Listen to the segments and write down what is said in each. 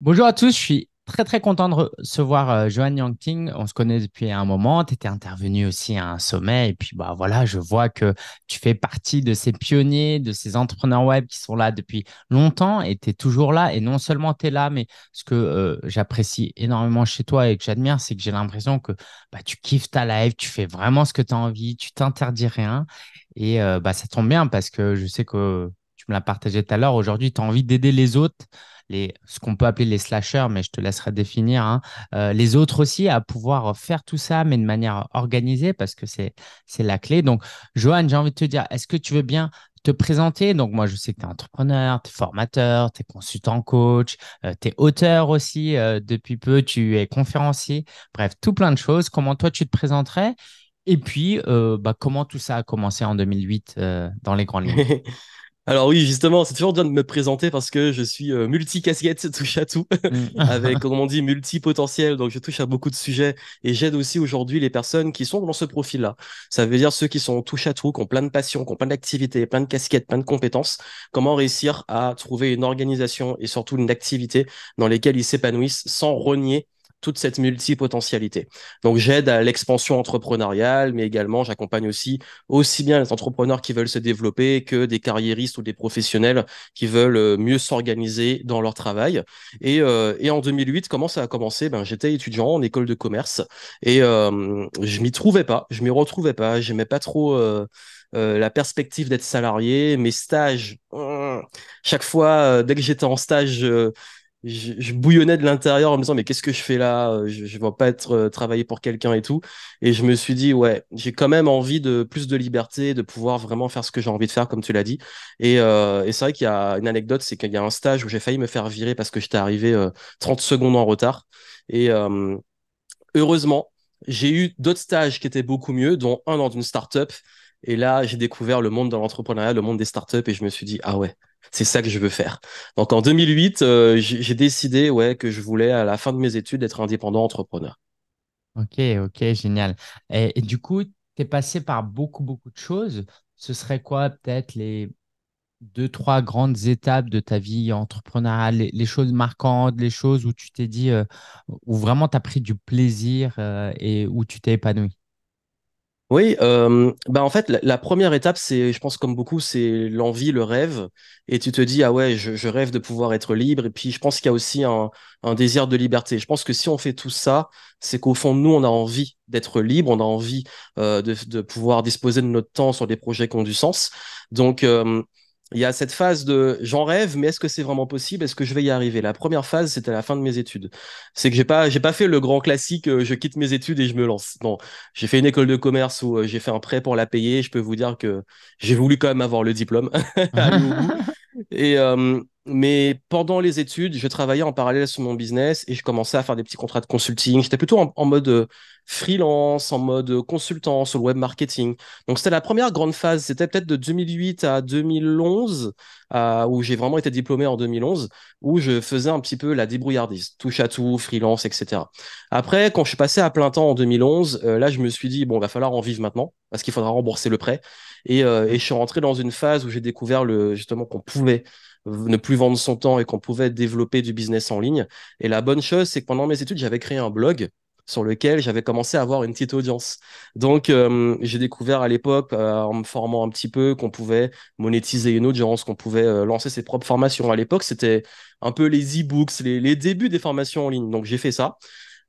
Bonjour à tous, je suis très très content de recevoir euh, Johan Yangting. On se connaît depuis un moment, tu étais intervenu aussi à un sommet et puis bah voilà, je vois que tu fais partie de ces pionniers, de ces entrepreneurs web qui sont là depuis longtemps et tu es toujours là et non seulement tu es là mais ce que euh, j'apprécie énormément chez toi et que j'admire, c'est que j'ai l'impression que bah, tu kiffes ta live, tu fais vraiment ce que tu as envie, tu t'interdis rien et euh, bah ça tombe bien parce que je sais que tu me l'as partagé tout à l'heure, aujourd'hui tu as envie d'aider les autres ce qu'on peut appeler les slashers, mais je te laisserai définir, hein, euh, les autres aussi à pouvoir faire tout ça, mais de manière organisée, parce que c'est la clé. Donc, Johan, j'ai envie de te dire, est-ce que tu veux bien te présenter. Donc, moi, je sais que tu es entrepreneur, tu es formateur, tu es consultant coach, euh, tu es auteur aussi euh, depuis peu, tu es conférencier, bref, tout plein de choses. Comment toi, tu te présenterais Et puis, bah, comment tout ça a commencé en 2008 dans les grandes lignes Alors oui, justement, c'est toujours bien de me présenter parce que je suis euh, multi-casquette, touche à tout, mm. avec, comme on dit, multi-potentiel. Donc je touche à beaucoup de sujets et j'aide aussi aujourd'hui les personnes qui sont dans ce profil-là. Ça veut dire ceux qui sont touche à tout, qui ont plein de passions, qui ont plein d'activités, plein de casquettes, plein de compétences. Comment réussir à trouver une organisation et surtout une activité dans lesquelles ils s'épanouissent sans renier toute cette multipotentialité. Donc j'aide à l'expansion entrepreneuriale, mais également j'accompagne aussi aussi bien les entrepreneurs qui veulent se développer que des carriéristes ou des professionnels qui veulent euh, mieux s'organiser dans leur travail. Et, euh, en 2008, comment ça a commencé ben, J'étais étudiant en école de commerce et euh, je m'y trouvais pas, je m'y retrouvais pas, j'aimais pas trop... Euh, la perspective d'être salarié, mes stages. Hmm, chaque fois, dès que j'étais en stage, je, bouillonnais de l'intérieur en me disant mais qu'est-ce que je fais là euh, Je ne veux pas être euh, travaillé pour quelqu'un et tout. Et je me suis dit ouais, j'ai quand même envie de plus de liberté, de pouvoir vraiment faire ce que j'ai envie de faire comme tu l'as dit. Et, euh, et c'est vrai qu'il y a une anecdote, c'est qu'il y a un stage où j'ai failli me faire virer parce que j'étais arrivé 30 secondes en retard. Et heureusement, j'ai eu d'autres stages qui étaient beaucoup mieux, dont un dans une start-up. Et là, j'ai découvert le monde de l'entrepreneuriat, le monde des startups, et je me suis dit, ah ouais, c'est ça que je veux faire. Donc en 2008, euh, j'ai décidé ouais, que je voulais, à la fin de mes études, être indépendant entrepreneur. Ok, ok, génial. Et, du coup, tu es passé par beaucoup, beaucoup de choses. Ce serait quoi peut-être les deux, trois grandes étapes de ta vie entrepreneuriale, les, choses marquantes, les choses où tu t'es dit, euh, où vraiment tu as pris du plaisir euh, et où tu t'es épanoui oui, euh, bah en fait, la, première étape, c'est, je pense, comme beaucoup, c'est l'envie, le rêve. Et tu te dis, ah ouais, je, rêve de pouvoir être libre. Et puis, je pense qu'il y a aussi un, désir de liberté. Je pense que si on fait tout ça, c'est qu'au fond, nous, on a envie d'être libre, on a envie euh, de, pouvoir disposer de notre temps sur des projets qui ont du sens. Donc, euh, il y a cette phase de j'en rêve, mais est-ce que c'est vraiment possible Est-ce que je vais y arriver La première phase, c'était à la fin de mes études. C'est que j'ai pas, j'ai pas fait le grand classique, euh, je quitte mes études et je me lance. Bon, j'ai fait une école de commerce où euh, j'ai fait un prêt pour la payer. Je peux vous dire que j'ai voulu quand même avoir le diplôme. Et, euh, mais pendant les études, je travaillais en parallèle sur mon business et je commençais à faire des petits contrats de consulting. J'étais plutôt en, mode euh, freelance, en mode euh, consultant sur le web marketing. Donc c'était la première grande phase. C'était peut-être de 2008 à 2011, où j'ai vraiment été diplômé en 2011, où je faisais un petit peu la débrouillardise, touche à tout, freelance, etc. Après, quand je suis passé à plein temps en 2011, là je me suis dit bon, il va falloir en vivre maintenant parce qu'il faudra rembourser le prêt. Euh, et, je suis rentré dans une phase où j'ai découvert le, justement qu'on pouvait ne plus vendre son temps et qu'on pouvait développer du business en ligne. Et la bonne chose, c'est que pendant mes études, j'avais créé un blog sur lequel j'avais commencé à avoir une petite audience. Donc, euh, j'ai découvert à l'époque, euh, en me formant un petit peu, qu'on pouvait monétiser une audience, qu'on pouvait lancer ses propres formations. À l'époque, c'était un peu les e-books, les, débuts des formations en ligne. Donc, j'ai fait ça.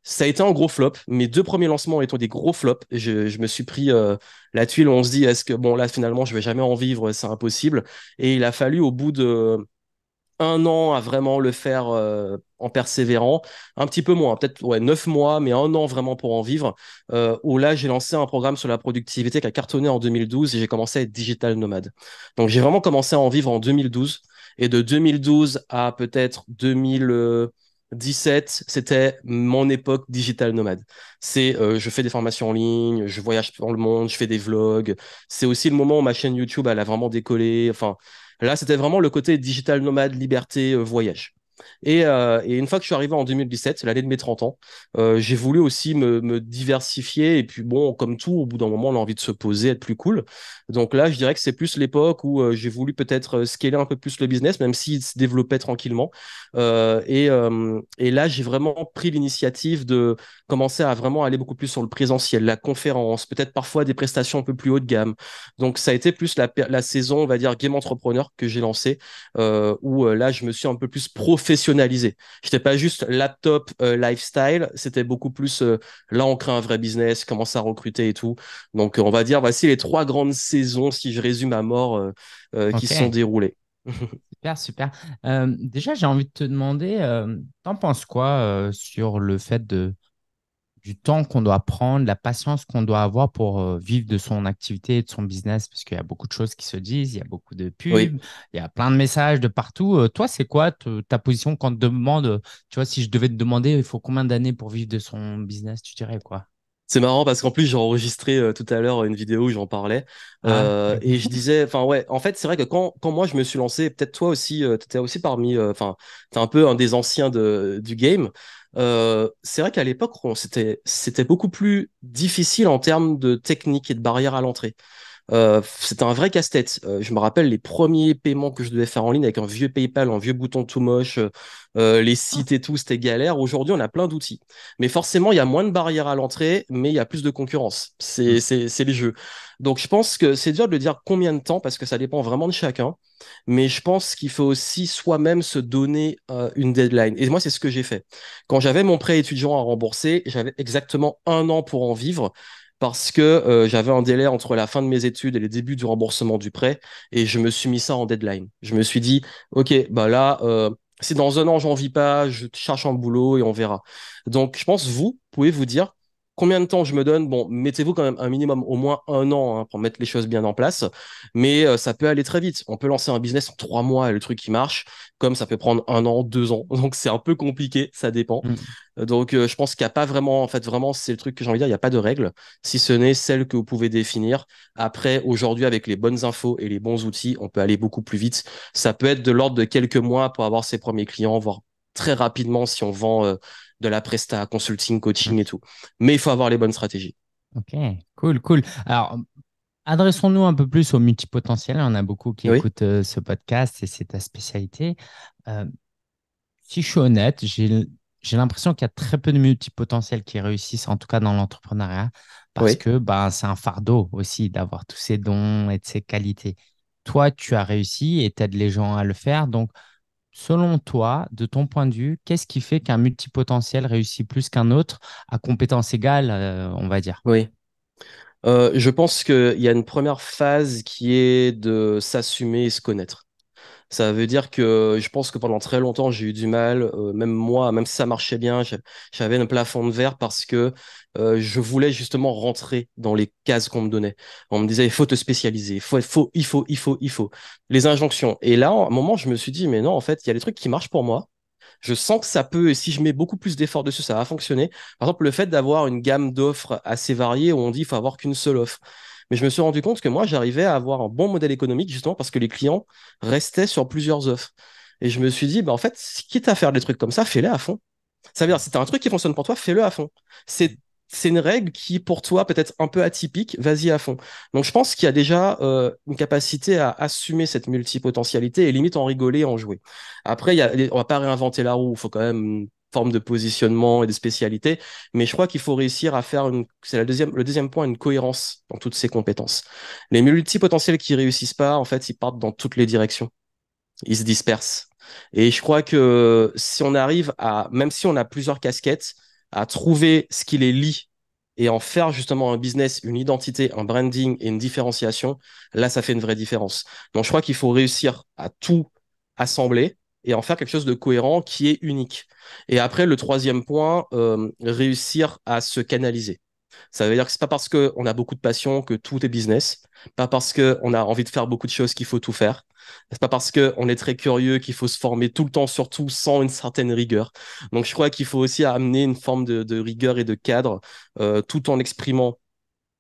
Ça a été un gros flop. Mes deux premiers lancements étant des gros flops, je, me suis pris euh, la tuile on se dit est-ce que bon là finalement je vais jamais en vivre, c'est impossible. Et il a fallu au bout de un an à vraiment le faire euh, en persévérant, un petit peu moins, peut-être ouais, neuf mois, mais un an vraiment pour en vivre, euh, où là j'ai lancé un programme sur la productivité qui a cartonné en 2012 et j'ai commencé à être digital nomade. Donc j'ai vraiment commencé à en vivre en 2012 et de 2012 à peut-être 2000... 17, c'était mon époque digital nomade. C'est euh, je fais des formations en ligne, je voyage dans le monde, je fais des vlogs. C'est aussi le moment où ma chaîne YouTube elle a vraiment décollé. Enfin, là c'était vraiment le côté digital nomade, liberté, euh, voyage. Euh, et, une fois que je suis arrivé en 2017, c'est l'année de mes 30 ans, euh, j'ai voulu aussi me, diversifier. Et puis bon, comme tout, au bout d'un moment, on a envie de se poser, être plus cool. Donc là, je dirais que c'est plus l'époque où euh, j'ai voulu peut-être scaler un peu plus le business, même s'il se développait tranquillement. Et, là, j'ai vraiment pris l'initiative de commencer à vraiment aller beaucoup plus sur le présentiel, la conférence, peut-être parfois des prestations un peu plus haut de gamme. Donc ça a été plus la, la saison, on va dire, Game Entrepreneur que j'ai lancée, où là, je me suis un peu plus profité professionnalisé. J'étais pas juste laptop euh, lifestyle, c'était beaucoup plus euh, là on crée un vrai business, commence à recruter et tout. Donc on va dire voici les trois grandes saisons si je résume à mort euh, qui qui sont déroulées. super, super. déjà j'ai envie de te demander, t'en penses quoi sur le fait de du temps qu'on doit prendre, la patience qu'on doit avoir pour euh, vivre de son activité de son business, parce qu'il y a beaucoup de choses qui se disent, il y a beaucoup de pubs, il y a plein de messages de partout. Euh, toi, c'est quoi ta position quand on te demande, euh, tu vois, si je devais te demander, il faut combien d'années pour vivre de son business, tu dirais quoi c'est marrant parce qu'en plus j'ai enregistré tout à l'heure une vidéo où j'en parlais ah, et je disais, enfin ouais, en fait c'est vrai que quand, moi je me suis lancé, peut-être toi aussi, tu étais aussi parmi, enfin es un peu un des anciens de, du game. Euh, c'est vrai qu'à l'époque, c'était, beaucoup plus difficile en termes de technique et de barrière à l'entrée. Euh, c'est un vrai casse-tête. Euh, je me rappelle les premiers paiements que je devais faire en ligne avec un vieux PayPal, un vieux bouton tout moche, euh, les ah. sites et tout, c'était galère. Aujourd'hui, on a plein d'outils. Mais forcément, il y a moins de barrières à l'entrée, mais il y a plus de concurrence. Mm. C'est, c'est, les jeux. Donc, je pense que c'est dur de dire combien de temps, parce que ça dépend vraiment de chacun. Mais je pense qu'il faut aussi soi-même se donner une deadline. Et moi, c'est ce que j'ai fait. Quand j'avais mon prêt étudiant à rembourser, j'avais exactement un an pour en vivre parce que euh, j'avais un délai entre la fin de mes études et le début du remboursement du prêt, et je me suis mis ça en deadline. Je me suis dit, ok, bah là, euh, c'est si dans un an j'en vis pas, je cherche un boulot et on verra. Donc, je pense vous pouvez vous dire Combien de temps je me donne Bon, mettez-vous quand même un minimum, au moins un an, hein, pour mettre les choses bien en place. Mais euh, ça peut aller très vite. On peut lancer un business en trois mois, et le truc qui marche, comme ça peut prendre un an, deux ans. Donc c'est un peu compliqué, ça dépend. Mmh. Euh, donc euh, je pense qu'il n'y a pas vraiment, en fait, vraiment, c'est le truc que j'ai envie de dire, il n'y a pas de règle, si ce n'est celle que vous pouvez définir. Après, aujourd'hui, avec les bonnes infos et les bons outils, on peut aller beaucoup plus vite. Ça peut être de l'ordre de quelques mois pour avoir ses premiers clients, voire très rapidement si on vend de la presta, consulting, coaching et tout. Mais il faut avoir les bonnes stratégies. Ok, cool, cool. Alors, adressons-nous un peu plus au multipotentiel. On a beaucoup qui écoutent euh, ce podcast et c'est ta spécialité. Euh, si je suis honnête, j'ai l'impression qu'il y a très peu de multipotentiels qui réussissent, en tout cas dans l'entrepreneuriat, parce que ben, c'est un fardeau aussi d'avoir tous ces dons et de ces qualités. Toi, tu as réussi et tu aides les gens à le faire. Donc, Selon toi, de ton point de vue, qu'est-ce qui fait qu'un multipotentiel réussit plus qu'un autre à compétence égale, euh, on va dire Oui. Euh, je pense qu'il y a une première phase qui est de s'assumer et se connaître. Ça veut dire que euh, je pense que pendant très longtemps, j'ai eu du mal, euh, même moi, même si ça marchait bien, j'avais un plafond de verre parce que euh, je voulais justement rentrer dans les cases qu'on me donnait. On me disait, il faut te spécialiser, il faut, faut, il faut, il faut, il faut. Les injonctions. Et là, à un moment, je me suis dit, mais non, en fait, il y a des trucs qui marchent pour moi. Je sens que ça peut, et si je mets beaucoup plus d'efforts dessus, ça va fonctionner. Par exemple, le fait d'avoir une gamme d'offres assez variée où on dit, il faut avoir qu'une seule offre. Mais je me suis rendu compte que moi, j'arrivais à avoir un bon modèle économique justement parce que les clients restaient sur plusieurs offres. Et je me suis dit, bah, en fait, quitte à faire des trucs comme ça, fais-les à fond. Ça veut dire, si tu as un truc qui fonctionne pour toi, fais-le à fond. C'est c'est une règle qui, pour toi, peut-être un peu atypique, vas-y à fond. Donc, je pense qu'il y a déjà euh, une capacité à assumer cette multipotentialité et limite en rigoler, en jouer. Après, il y a, on va pas réinventer la roue. Il faut quand même forme de positionnement et de spécialité. Mais je crois qu'il faut réussir à faire une, c'est la deuxième, le deuxième point, une cohérence dans toutes ces compétences. Les multipotentiels qui réussissent pas, en fait, ils partent dans toutes les directions. Ils se dispersent. Et je crois que si on arrive à, même si on a plusieurs casquettes, à trouver ce qui les lie et en faire justement un business, une identité, un branding et une différenciation, là, ça fait une vraie différence. Donc, je crois qu'il faut réussir à tout assembler et en faire quelque chose de cohérent qui est unique. Et après, le troisième point, euh, réussir à se canaliser. Ça veut dire que c'est pas parce qu'on a beaucoup de passion que tout est business, pas parce qu'on a envie de faire beaucoup de choses qu'il faut tout faire, c'est pas parce qu'on est très curieux qu'il faut se former tout le temps sur tout sans une certaine rigueur. Donc je crois qu'il faut aussi amener une forme de, rigueur et de cadre euh, tout en exprimant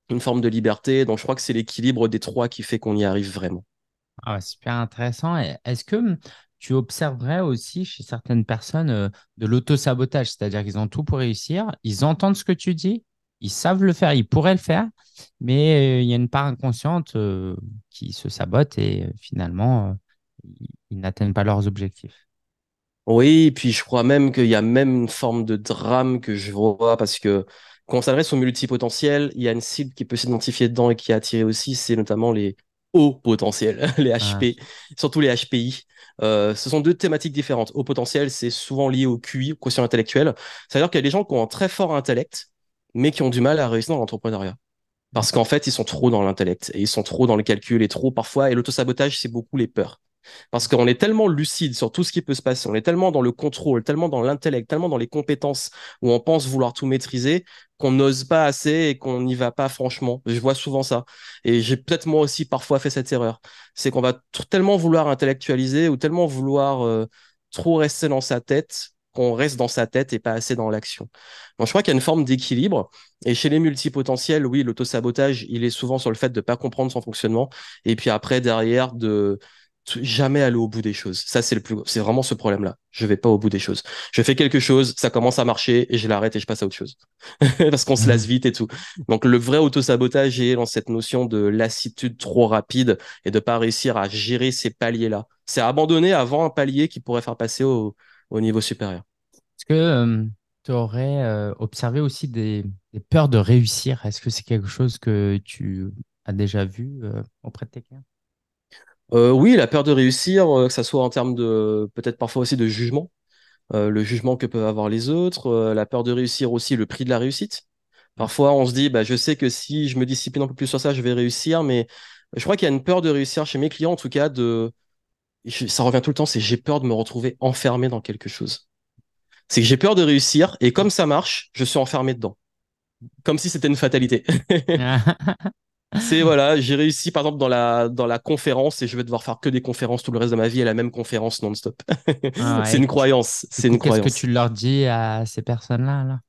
une forme de liberté. Donc je crois que c'est l'équilibre des trois qui fait qu'on y arrive vraiment. Ah, super intéressant. Est-ce que hum, tu observerais aussi chez certaines personnes euh, de l'auto-sabotage, c'est-à-dire qu'ils ont tout pour réussir, ils entendent ce que tu dis, ils savent le faire, ils pourraient le faire, mais euh, il y a une part inconsciente euh, qui se sabote et finalement, ils n'atteignent pas leurs objectifs. Oui, et puis je crois même qu'il y a même une forme de drame que je vois parce que quand on s'adresse au multipotentiel, il y a une cible qui peut s'identifier dedans et qui est attirée aussi, c'est notamment les, haut potentiel, les HP, ah. surtout les HPI. Euh, ce sont deux thématiques différentes. au potentiel, c'est souvent lié au QI, au quotient intellectuel. C'est-à-dire qu'il y a des gens qui ont un très fort intellect, mais qui ont du mal à réussir dans l'entrepreneuriat. Parce qu'en fait, ils sont trop dans l'intellect, et ils sont trop dans le calcul, et trop parfois, et l'autosabotage, c'est beaucoup les peurs. Parce qu'on est tellement lucide sur tout ce qui peut se passer, on est tellement dans le contrôle, tellement dans l'intellect, tellement dans les compétences où on pense vouloir tout maîtriser, qu'on n'ose pas assez et qu'on n'y va pas franchement. Je vois souvent ça. Et j'ai peut-être moi aussi parfois fait cette erreur. C'est qu'on va tellement vouloir intellectualiser ou tellement vouloir euh, trop rester dans sa tête qu'on reste dans sa tête et pas assez dans l'action. donc je crois qu'il y a une forme d'équilibre. Et chez les multipotentiels, oui, l'autosabotage, il est souvent sur le fait de ne pas comprendre son fonctionnement. Et puis après, derrière, de jamais aller au bout des choses. Ça, c'est le plus, c'est vraiment ce problème-là. Je vais pas au bout des choses. Je fais quelque chose, ça commence à marcher et je l'arrête et je passe à autre chose. Parce qu'on se lasse mm. vite et tout. Donc, le vrai auto-sabotage est dans cette notion de lassitude trop rapide et de pas réussir à gérer ces paliers-là. C'est abandonner avant un palier qui pourrait faire passer au, niveau supérieur. Est-ce que euh, tu aurais euh, observé aussi des, peurs de réussir? Est-ce que c'est quelque chose que tu as déjà vu euh, auprès de tes clients? Euh, oui, la peur de réussir, euh, que ça soit en termes de, peut-être parfois aussi de jugement, euh, le jugement que peuvent avoir les autres, la peur de réussir aussi, le prix de la réussite. Parfois, on se dit, bah, je sais que si je me discipline un peu plus sur ça, je vais réussir, mais je crois qu'il y a une peur de réussir chez mes clients, en tout cas, de, ça revient tout le temps, c'est j'ai peur de me retrouver enfermé dans quelque chose. C'est que j'ai peur de réussir et comme ça marche, je suis enfermé dedans. Comme si c'était une fatalité. C'est voilà, j'ai réussi par exemple dans la, dans la conférence et je vais devoir faire que des conférences tout le reste de ma vie à la même conférence non-stop. Ah c'est une croyance. C'est une Qu'est-ce que tu leur dis à ces personnes-là là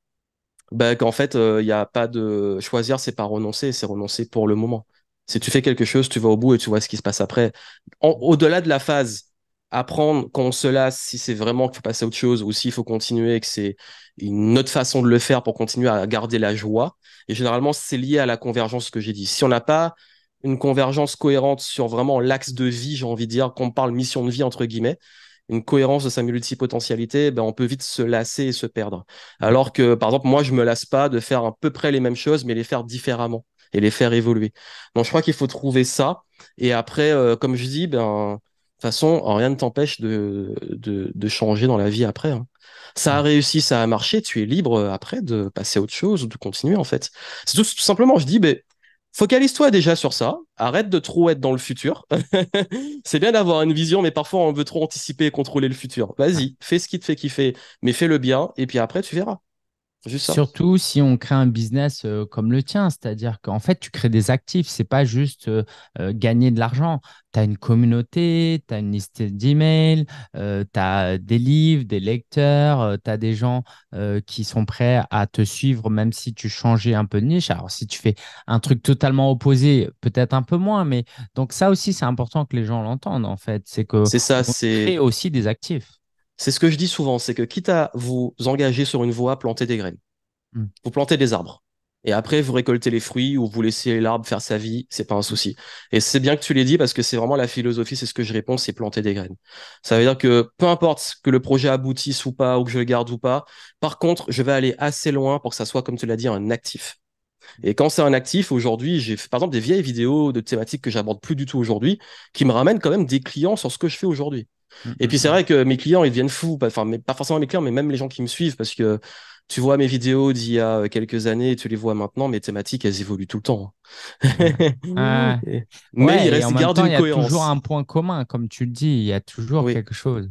ben bah, Qu'en fait, il euh, y n'y a pas de. Choisir, c'est pas renoncer, c'est renoncer pour le moment. Si tu fais quelque chose, tu vas au bout et tu vois ce qui se passe après. Au-delà de la phase apprendre quand on se lasse, si c'est vraiment qu'il faut passer à autre chose ou s'il faut continuer que c'est une autre façon de le faire pour continuer à garder la joie. Et généralement, c'est lié à la convergence que j'ai dit. Si on n'a pas une convergence cohérente sur vraiment l'axe de vie, j'ai envie de dire, qu'on parle mission de vie, entre guillemets, une cohérence de sa multipotentialité, ben on peut vite se lasser et se perdre. Alors que, par exemple, moi, je me lasse pas de faire à peu près les mêmes choses, mais les faire différemment et les faire évoluer. Donc, je crois qu'il faut trouver ça. Et après, euh, comme je dis, ben, toute façon, hein, rien ne t'empêche de, de, changer dans la vie après. Hein. Ça a réussi, ça a marché, tu es libre euh, après de passer à autre chose ou de continuer en fait. C'est tout, simplement, je dis, ben, focalise-toi déjà sur ça, arrête de trop être dans le futur. c'est bien d'avoir une vision, mais parfois on veut trop anticiper et contrôler le futur. Vas-y, fais ce qui te fait kiffer, mais fais le bien, et puis après tu verras. Surtout si on crée un business euh, comme le tien, c'est-à-dire qu'en fait, tu crées des actifs, c'est pas juste euh, euh, gagner de l'argent. Tu as une communauté, tu as une liste d'emails, tu as des livres, des lecteurs, tu as des gens qui sont prêts à te suivre même si tu changeais un peu de niche. Alors, si tu fais un truc totalement opposé, peut-être un peu moins, mais donc ça aussi, c'est important que les gens l'entendent en fait. C'est que c'est ça, c'est aussi des actifs. C'est ce que je dis souvent, c'est que quitte à vous engager sur une voie, planter des graines. Hmm. Vous plantez des arbres. Et après, vous récoltez les fruits ou vous laissez l'arbre faire sa vie, c'est pas un souci. Et c'est bien que tu l'aies dit parce que c'est vraiment la philosophie, c'est ce que je réponds, c'est planter des graines. Ça veut dire que peu importe que le projet aboutisse ou pas, ou que je le garde ou pas, par contre, je vais aller assez loin pour que ça soit, comme tu l'as dit, un actif. Et quand c'est un actif, aujourd'hui, j'ai par exemple des vieilles vidéos de thématiques que j'aborde plus du tout aujourd'hui, qui me ramènent quand même des clients sur ce que je fais aujourd'hui. Mm, et puis mm, c'est mm. vrai que mes clients, ils deviennent fous, enfin, mais pas forcément mes clients, mais même les gens qui me suivent, parce que tu vois mes vidéos d'il y a euh, quelques années et tu les vois maintenant, mes thématiques, elles évoluent tout le temps. Hein. mais il reste garde une cohérence. Il y a toujours un point commun, comme tu le dis, il y a toujours quelque chose.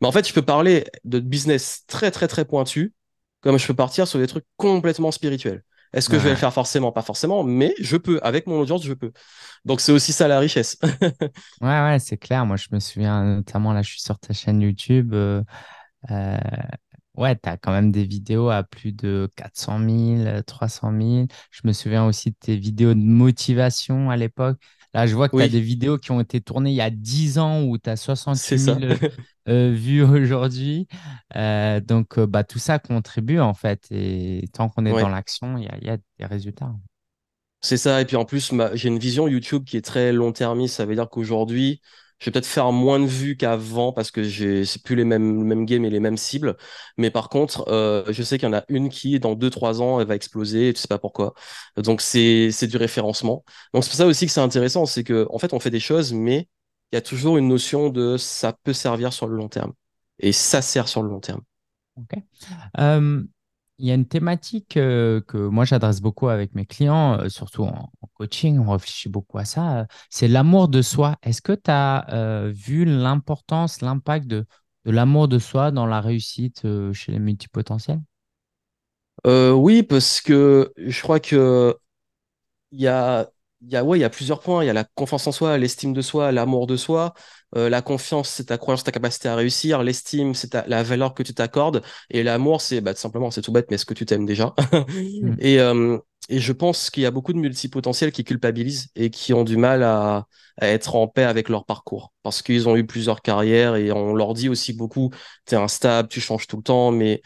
Mais en fait, je peux parler de business très, très, très pointu, comme je peux partir sur des trucs complètement spirituels. Est-ce que je vais le faire forcément Pas forcément, mais je peux. Avec mon audience, je peux. Donc, c'est aussi ça la richesse. ouais, ouais, c'est clair. Moi, je me souviens notamment, là, je suis sur ta chaîne YouTube. Euh, euh, ouais, tu as quand même des vidéos à plus de 400 000, 300 000. Je me souviens aussi de tes vidéos de motivation à l'époque. Là, je vois que tu as des vidéos qui ont été tournées il y a 10 ans où tu as 66 000 vues aujourd'hui. Euh, donc, euh, bah, tout ça contribue en fait. Et tant qu'on est dans l'action, il y, a des résultats. C'est ça. Et puis en plus, j'ai une vision YouTube qui est très long-termiste. Ça veut dire qu'aujourd'hui, je vais peut-être faire moins de vues qu'avant parce que j'ai c'est plus les mêmes games et les mêmes cibles. Mais par contre, euh, je sais qu'il y en a une qui dans 2-3 ans elle va exploser et tu sais pas pourquoi. Donc c'est du référencement. Donc c'est pour ça aussi que c'est intéressant, c'est que en fait on fait des choses, mais il y a toujours une notion de ça peut servir sur le long terme et ça sert sur le long terme. Ok. Euh, il y a une thématique euh, que moi j'adresse beaucoup avec mes clients, euh, surtout en, coaching, on réfléchit beaucoup à ça, euh, c'est l'amour de soi. Est-ce que tu as vu l'importance, l'impact de, de l'amour de soi dans la réussite chez les multipotentiels Oui, parce que je crois que il y a il y a, ouais, il y a plusieurs points. Il y a la confiance en soi, l'estime de soi, l'amour de soi. Euh, la confiance, c'est ta croyance, ta capacité à réussir. L'estime, c'est la valeur que tu t'accordes. Et l'amour, c'est bah, simplement, c'est tout bête, mais est-ce que tu t'aimes déjà mm. euh, et, je pense qu'il y a beaucoup de multipotentiels qui culpabilisent et qui ont du mal à, être en paix avec leur parcours. Parce qu'ils ont eu plusieurs carrières et on leur dit aussi beaucoup, tu es instable, tu changes tout le temps, mais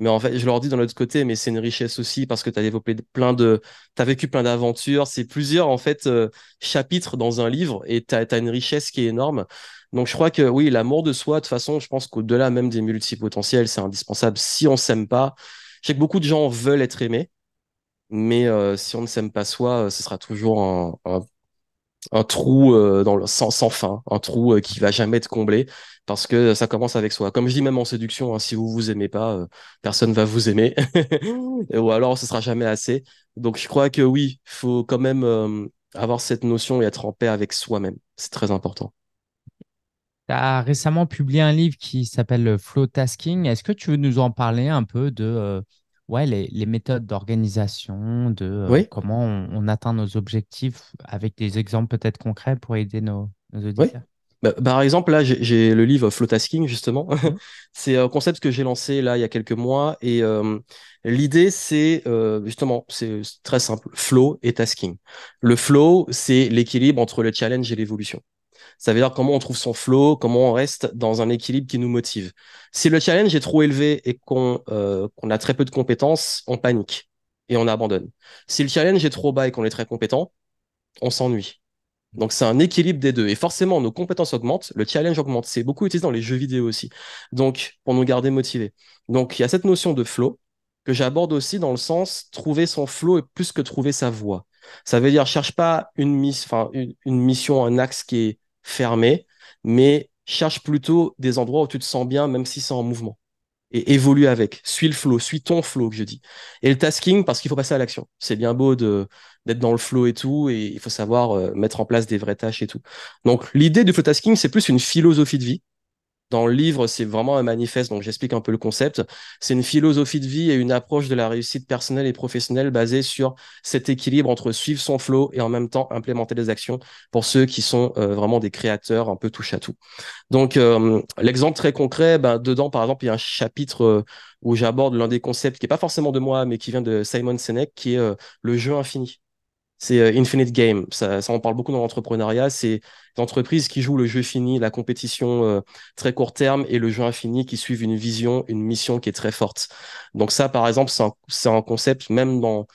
mais en fait, je leur dis dans l'autre côté, mais c'est une richesse aussi parce que tu as développé plein de. Tu as vécu plein d'aventures. C'est plusieurs, en fait, euh, chapitres dans un livre et tu as, une richesse qui est énorme. Donc, je crois que oui, l'amour de soi, de toute façon, je pense qu'au-delà même des multipotentiels, c'est indispensable. Si on ne s'aime pas, je sais que beaucoup de gens veulent être aimés, mais euh, si on ne s'aime pas soi, euh, ce sera toujours un, un un trou euh, dans le, sans, fin, un trou qui euh, qui va jamais être comblé parce que ça commence avec soi. Comme je dis même en séduction, hein, si vous vous aimez pas, personne euh, personne va vous aimer ou alors ce sera jamais assez. Donc je crois que oui, faut quand même avoir cette notion et être en paix avec soi-même. C'est très important. Tu as récemment publié un livre qui s'appelle Flow Tasking. Est-ce que tu veux nous en parler un peu de ouais, les, méthodes d'organisation, de euh, comment on, atteint nos objectifs avec des exemples peut-être concrets pour aider nos, auditeurs. Bah, par exemple, là, j'ai le livre Flow Tasking, justement. Mmh. c'est un concept que j'ai lancé là il y a quelques mois. Et l'idée, c'est euh, justement, c'est très simple, flow et tasking. Le flow, c'est l'équilibre entre le challenge et l'évolution. Ça veut dire comment on trouve son flow, comment on reste dans un équilibre qui nous motive. Si le challenge est trop élevé et euh, qu'on a très peu de compétences, on panique et on abandonne. Si le challenge est trop bas et qu'on est très compétent, on s'ennuie. Donc c'est un équilibre des deux. Et forcément, nos compétences augmentent, le challenge augmente. C'est beaucoup utilisé dans les jeux vidéo aussi. Donc, pour nous garder motivés. Donc, il y a cette notion de flow que j'aborde aussi dans le sens trouver son flow et plus que trouver sa voie. Ça veut dire, cherche pas une, une mission, un axe qui est fermé, mais cherche plutôt des endroits où tu te sens bien, même si c'est en mouvement. Et évolue avec. Suis le flow, suis ton flow, que je dis. Et le tasking, parce qu'il faut passer à l'action. C'est bien beau d'être dans le flow et tout, et il faut savoir euh, mettre en place des vraies tâches et tout. Donc, l'idée du flow tasking, c'est plus une philosophie de vie dans le livre, c'est vraiment un manifeste, donc j'explique un peu le concept. C'est une philosophie de vie et une approche de la réussite personnelle et professionnelle basée sur cet équilibre entre suivre son flow et en même temps implémenter des actions pour ceux qui sont euh, vraiment des créateurs un peu touche à tout. Donc euh, l'exemple très concret, ben, dedans par exemple, il y a un chapitre euh, où j'aborde l'un des concepts qui n'est pas forcément de moi, mais qui vient de Simon Sinek, qui est le jeu infini c'est euh, Infinite Game. Ça, on parle beaucoup dans l'entrepreneuriat. C'est l'entreprise qui jouent le jeu fini, la compétition euh, très court terme et le jeu infini qui suivent une vision, une mission qui est très forte. Donc ça, par exemple, c'est un, concept même dans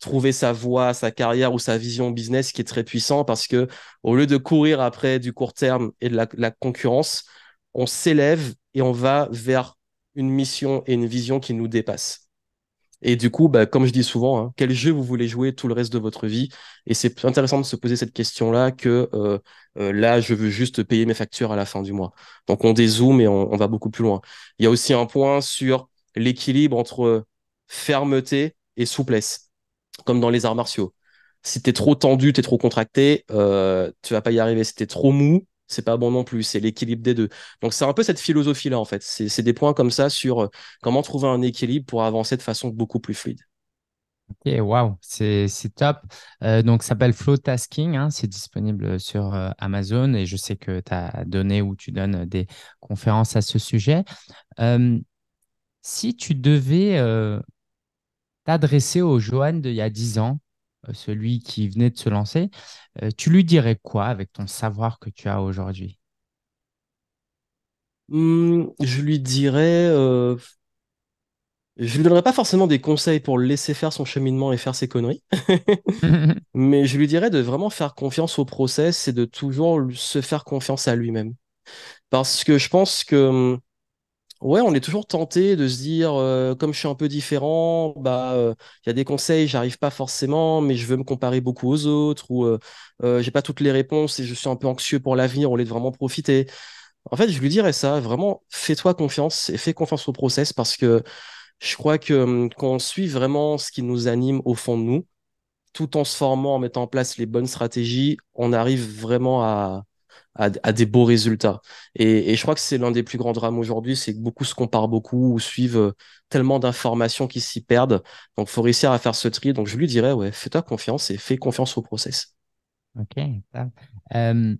trouver sa voie, sa carrière ou sa vision business qui est très puissant parce que au lieu de courir après du court terme et de la, la concurrence, on s'élève et on va vers une mission et une vision qui nous dépassent. Et du coup, bah, comme je dis souvent, hein, quel jeu vous voulez jouer tout le reste de votre vie Et c'est intéressant de se poser cette question-là que euh, euh, là, je veux juste payer mes factures à la fin du mois. Donc on dézoome et on, va beaucoup plus loin. Il y a aussi un point sur l'équilibre entre fermeté et souplesse, comme dans les arts martiaux. Si tu es trop tendu, tu es trop contracté, euh, tu vas pas y arriver. Si t'es trop mou, c'est pas bon non plus, c'est l'équilibre des deux. Donc c'est un peu cette philosophie-là en fait. C'est des points comme ça sur euh, comment trouver un équilibre pour avancer de façon beaucoup plus fluide. Ok, wow, c'est top. Euh, donc, ça s'appelle Flow Tasking, hein, c'est disponible sur euh, Amazon et je sais que tu as donné ou tu donnes des conférences à ce sujet. si tu devais t'adresser au Johan d'il y a 10 ans, euh, celui qui venait de se lancer, euh, tu lui dirais quoi avec ton savoir que tu as aujourd'hui mmh, Je lui dirais... Je euh, Je lui donnerais pas forcément des conseils pour le laisser faire son cheminement et faire ses conneries, mais je lui dirais de vraiment faire confiance au process et de toujours se faire confiance à lui-même. Parce que je pense que mmh, Ouais, on est toujours tenté de se dire, euh, comme je suis un peu différent, bah, euh, il y a des conseils, j'arrive pas forcément, mais je veux me comparer beaucoup aux autres, ou euh, euh j'ai pas toutes les réponses et je suis un peu anxieux pour l'avenir, on est vraiment profiter. En fait, je lui dirais ça, vraiment, fais-toi confiance et fais confiance au process parce que je crois que hum, quand on suit vraiment ce qui nous anime au fond de nous, tout en se formant, en mettant en place les bonnes stratégies, on arrive vraiment à, à, des beaux résultats. Et, je crois que c'est l'un des plus grands drames aujourd'hui, c'est que beaucoup se comparent beaucoup ou suivent euh, tellement d'informations qui s'y perdent. Donc, faut réussir à faire ce tri. Donc, je lui dirais, ouais, fais-toi confiance et fais confiance au process. Ok. Euh,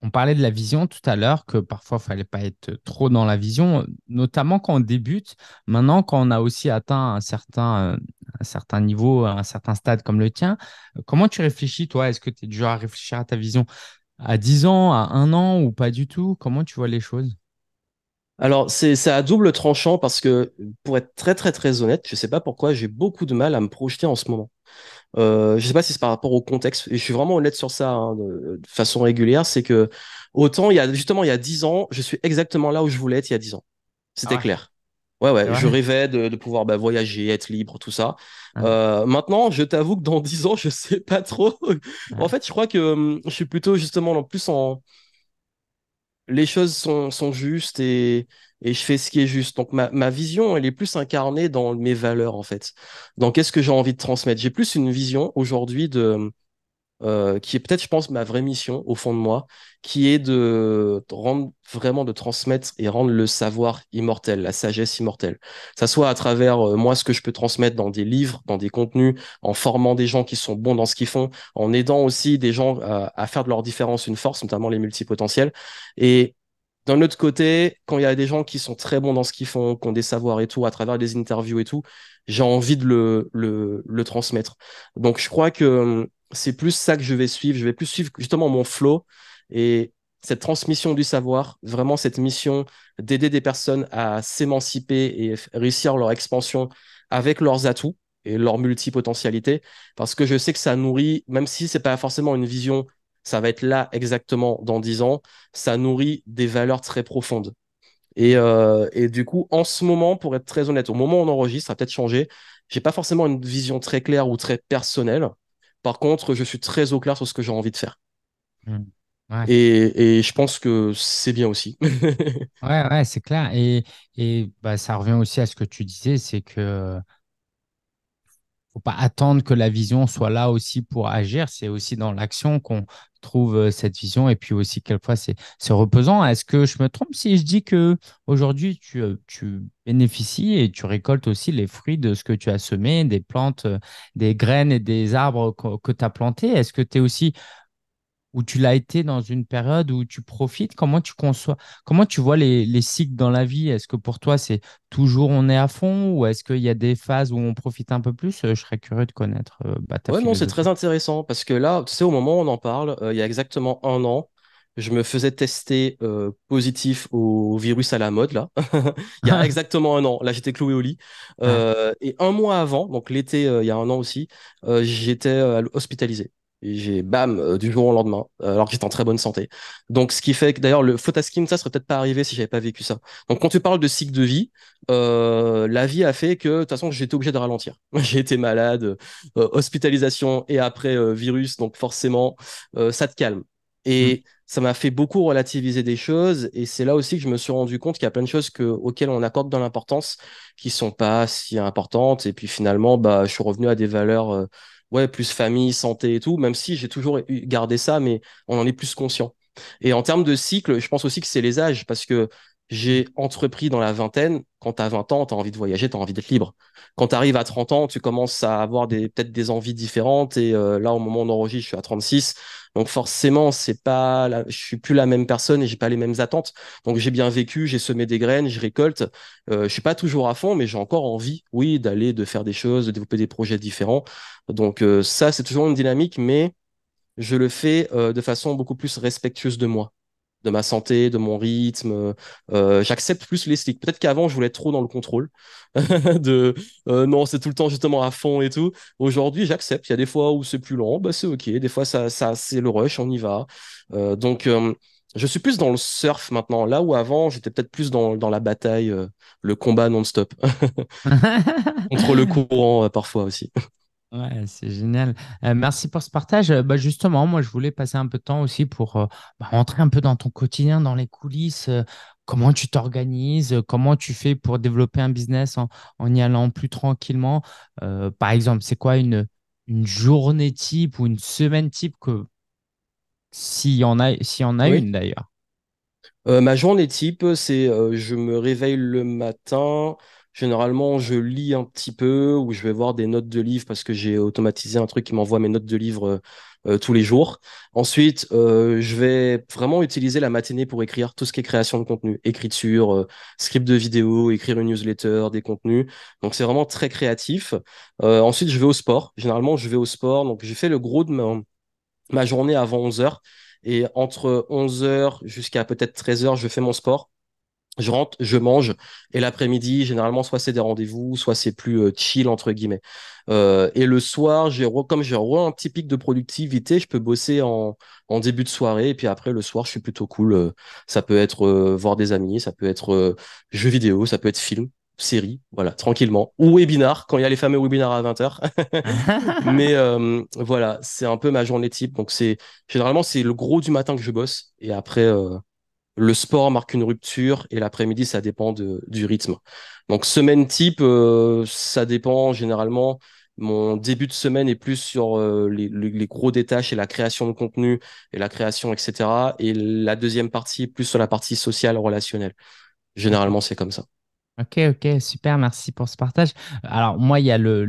on parlait de la vision tout à l'heure, que parfois, il fallait pas être trop dans la vision, notamment quand on débute. Maintenant, quand on a aussi atteint un certain, un certain niveau, un certain stade comme le tien, comment tu réfléchis, toi Est-ce que tu es du à réfléchir à ta vision à 10 ans, à un an ou pas du tout Comment tu vois les choses alors, c'est à double tranchant parce que, pour être très, très, très honnête, je ne sais pas pourquoi j'ai beaucoup de mal à me projeter en ce moment. Euh, je ne sais pas si c'est par rapport au contexte, et je suis vraiment honnête sur ça hein, de, façon régulière, c'est que autant, il y a, justement, il y a 10 ans, je suis exactement là où je voulais être il y a 10 ans. C'était ah clair. Ouais, ouais, je rêvais de, pouvoir bah, voyager, être libre, tout ça. Ah. Euh, maintenant, je t'avoue que dans 10 ans, je sais pas trop. en fait, je crois que hum, je suis plutôt justement en plus en. Les choses sont, justes et, et je fais ce qui est juste. Donc ma, ma, vision, elle est plus incarnée dans mes valeurs en fait. Dans qu'est-ce que j'ai envie de transmettre. J'ai plus une vision aujourd'hui de euh, qui est peut-être, je pense, ma vraie mission au fond de moi, qui est de rendre vraiment de transmettre et rendre le savoir immortel, la sagesse immortelle. Ça soit à travers euh, moi ce que je peux transmettre dans des livres, dans des contenus, en formant des gens qui sont bons dans ce qu'ils font, en aidant aussi des gens à faire de leur différence une force, notamment les multipotentiels. Et d'un autre côté, quand il y a des gens qui sont très bons dans ce qu'ils font, qui ont des savoirs et tout, à travers des interviews et tout, j'ai envie de le, le, le transmettre. Donc je crois que hum, c'est plus ça que je vais suivre. Je vais plus suivre justement mon flow et cette transmission du savoir, vraiment cette mission d'aider des personnes à s'émanciper et réussir leur expansion avec leurs atouts et leur multipotentialité, parce que je sais que ça nourrit, même si c'est pas forcément une vision, ça va être là exactement dans 10 ans, ça nourrit des valeurs très profondes. Euh, et, du coup, en ce moment, pour être très honnête, au moment où on enregistre, ça peut-être changé, j'ai pas forcément une vision très claire ou très personnelle, par contre, je suis très au clair sur ce que j'ai envie de faire. Hmm. Et, je pense que c'est bien aussi. ouais, ouais, c'est clair. Et, et bah, ça revient aussi à ce que tu disais, c'est que faut pas attendre que la vision soit là aussi pour agir. C'est aussi dans l'action qu'on trouve euh, cette vision et puis aussi quelquefois c'est c'est reposant. Est-ce que je me trompe si je dis que aujourd'hui euh, tu, bénéficies et tu récoltes aussi les fruits de ce que tu as semé, des plantes, euh, des graines et des arbres que, que tu as plantés Est-ce que tu es aussi où tu l'as été dans une période où tu profites Comment tu conçois Comment tu vois les, cycles dans la vie Est-ce que pour toi, c'est toujours on est à fond ou est-ce qu'il y a des phases où on profite un peu plus euh, Je serais curieux de connaître euh, bah, ta non, c'est très intéressant parce que là, tu sais, au moment où on en parle, euh, il y a exactement un an, je me faisais tester positif au virus à la mode, là, il y a exactement un an. Là, j'étais cloué au lit. Ah. et un mois avant, donc l'été, il y a un an aussi, j'étais hospitalisé. Et j'ai bam euh, du jour au lendemain, euh, alors que j'étais en très bonne santé. Donc, ce qui fait que d'ailleurs, le skin ça serait peut-être pas arrivé si j'avais pas vécu ça. Donc, quand tu parles de cycle de vie, euh, la vie a fait que de toute façon, j'étais obligé de ralentir. J'ai été malade, hospitalisation et après virus, donc forcément, ça te calme. Et mmh. ça m'a fait beaucoup relativiser des choses. Et c'est là aussi que je me suis rendu compte qu'il y a plein de choses auxquelles on accorde dans l'importance qui sont pas si importantes. Et puis finalement, bah, je suis revenu à des valeurs ouais, plus famille, santé et tout, même si j'ai toujours gardé ça, mais on en est plus conscient. Et en termes de cycle, je pense aussi que c'est les âges, parce que j'ai entrepris dans la vingtaine. Quand tu as 20 ans, tu as envie de voyager, tu as envie d'être libre. Quand tu arrives à 30 ans, tu commences à avoir peut-être des envies différentes. Et euh, là, au moment où je suis à 36. Donc forcément, c'est pas je suis plus la même personne et j'ai pas les mêmes attentes. Donc j'ai bien vécu, j'ai semé des graines, je récolte. Euh, je suis pas toujours à fond, mais j'ai encore envie, oui, d'aller, de faire des choses, de développer des projets différents. Donc euh, ça, c'est toujours une dynamique, mais je le fais de façon beaucoup plus respectueuse de moi de ma santé, de mon rythme. Euh, j'accepte plus les slicks. Peut-être qu'avant, je voulais être trop dans le contrôle. de euh, non, c'est tout le temps justement à fond et tout. Aujourd'hui, j'accepte. Il y a des fois où c'est plus lent, bah, c'est OK. Des fois, ça, c'est le rush, on y va. Euh, donc, je suis plus dans le surf maintenant. Là où avant, j'étais peut-être plus dans, dans la bataille, le combat non-stop. Contre le courant, parfois aussi. Ouais, c'est génial. Euh, merci pour ce partage. Euh, bah, justement, moi, je voulais passer un peu de temps aussi pour euh, bah, rentrer un peu dans ton quotidien, dans les coulisses. comment tu t'organises Comment tu fais pour développer un business en, y allant plus tranquillement Par exemple, c'est quoi une, une journée type ou une semaine type que s'il y en a, s'il y en a une d'ailleurs Ma journée type, c'est je me réveille le matin. Généralement, je lis un petit peu ou je vais voir des notes de livres parce que j'ai automatisé un truc qui m'envoie mes notes de livres euh, tous les jours. Ensuite, euh, je vais vraiment utiliser la matinée pour écrire tout ce qui est création de contenu, écriture, euh, script de vidéo, écrire une newsletter, des contenus. Donc, c'est vraiment très créatif. ensuite, je vais au sport. Généralement, je vais au sport. Donc, j'ai fait le gros de ma, journée avant 11 h Et entre 11h jusqu'à peut-être 13h, je fais mon sport je rentre, je mange, et l'après-midi, généralement, soit c'est des rendez-vous, soit c'est plus euh, chill, entre guillemets. Euh, et le soir, j'ai comme j'ai un petit pic de productivité, je peux bosser en, début de soirée, et puis après, le soir, je suis plutôt cool. Euh, ça peut être voir des amis, ça peut être jeux vidéo, ça peut être film, série, voilà, tranquillement. Ou webinar, quand il y a les fameux webinars à 20h. Mais voilà, c'est un peu ma journée type. Donc, c'est généralement, c'est le gros du matin que je bosse, et après, le sport marque une rupture et l'après-midi, ça dépend du rythme. Donc, semaine type, euh, ça dépend généralement. Mon début de semaine est plus sur euh, les, gros détaches et la création de contenu et la création, etc. Et la deuxième partie, plus sur la partie sociale, relationnelle. Généralement, c'est comme ça. Ok, ok, super, merci pour ce partage. Alors, moi, il y a le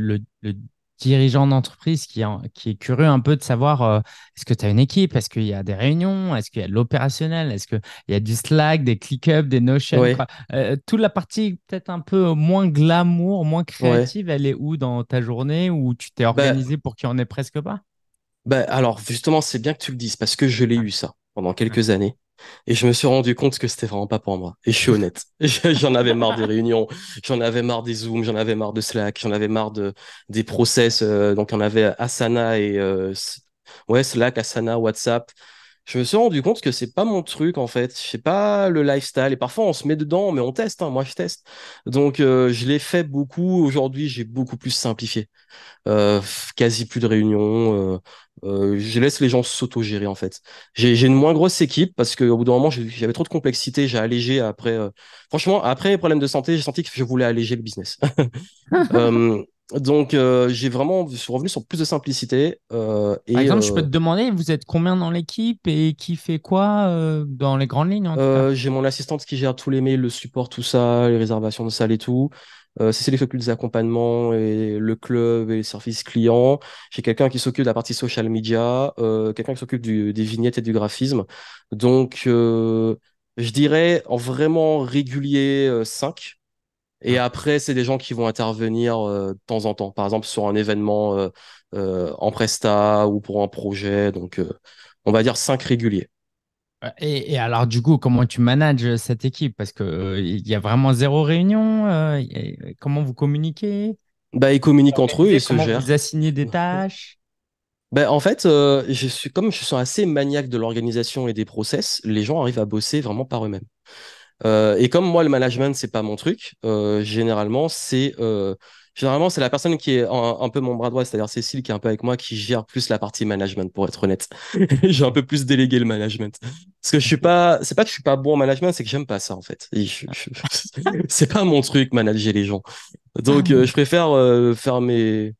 dirigeant d'entreprise qui, qui, est curieux un peu de savoir euh, est-ce que tu as une équipe, est-ce qu'il y a des réunions, est-ce qu'il y a de l'opérationnel, est-ce qu'il y a du Slack, des ClickUp, des Notion. tout euh, toute la partie peut-être un peu moins glamour, moins créative, elle est où dans ta journée où tu t'es bah organisé pour qu'il n'y en ait presque pas ben, Alors justement, c'est bien que tu le dises parce que je l'ai ah. eu ça pendant quelques ah. années. Et je me suis rendu compte que c'était vraiment pas pour moi. Et je suis honnête. j'en avais marre des réunions, j'en avais marre des Zooms, j'en avais marre de Slack, j'en avais marre des process. Euh, donc, on avait Asana et euh, ouais, Slack, Asana, WhatsApp je me suis rendu compte que c'est pas mon truc en fait. Je pas le lifestyle. Et parfois on se met dedans, mais on teste. Hein. Moi je teste. Donc euh, je l'ai fait beaucoup. Aujourd'hui j'ai beaucoup plus simplifié. Euh, quasi plus de réunions. Euh, je laisse les gens s'auto-gérer en fait. J'ai une moins grosse équipe parce qu'au bout d'un moment j'avais trop de complexité. J'ai allégé après. franchement après les problèmes de santé, j'ai senti que je voulais alléger le business. Donc, euh, j'ai vraiment je suis revenu sur plus de simplicité. Euh, et, Par exemple, je peux euh, te demander, vous êtes combien dans l'équipe et qui fait quoi euh, dans les grandes lignes J'ai mon assistante qui gère tous les mails, le support, tout ça, les réservations de salles et tout. Euh, c'est les des d'accompagnement et le club et les services clients. J'ai quelqu'un qui s'occupe de la partie social media, quelqu'un qui s'occupe des vignettes et du graphisme. Donc, je dirais en vraiment régulier 5 et après, c'est des gens qui vont intervenir euh, de temps en temps, par exemple sur un événement euh, euh, en presta ou pour un projet. Donc, on va dire cinq réguliers. Et, alors, du coup, comment tu manages cette équipe Parce que il y a vraiment zéro réunion. comment vous communiquez bah, ils communiquent entre eux et se gèrent. Vous assignez des tâches. Ben, en fait, comme je suis assez maniaque de l'organisation et des process, les gens arrivent à bosser vraiment par eux-mêmes. Euh, et comme moi, le management, c'est pas mon truc, euh, euh, généralement, c'est la personne qui est un, peu mon bras droit, c'est-à-dire Cécile qui est un peu avec moi, qui gère plus la partie management, pour être honnête. j'ai un peu plus délégué le management parce que je suis pas, c'est pas que je suis pas bon en management, c'est que j'aime pas ça en fait. c'est pas mon truc manager les gens, donc je préfère faire mes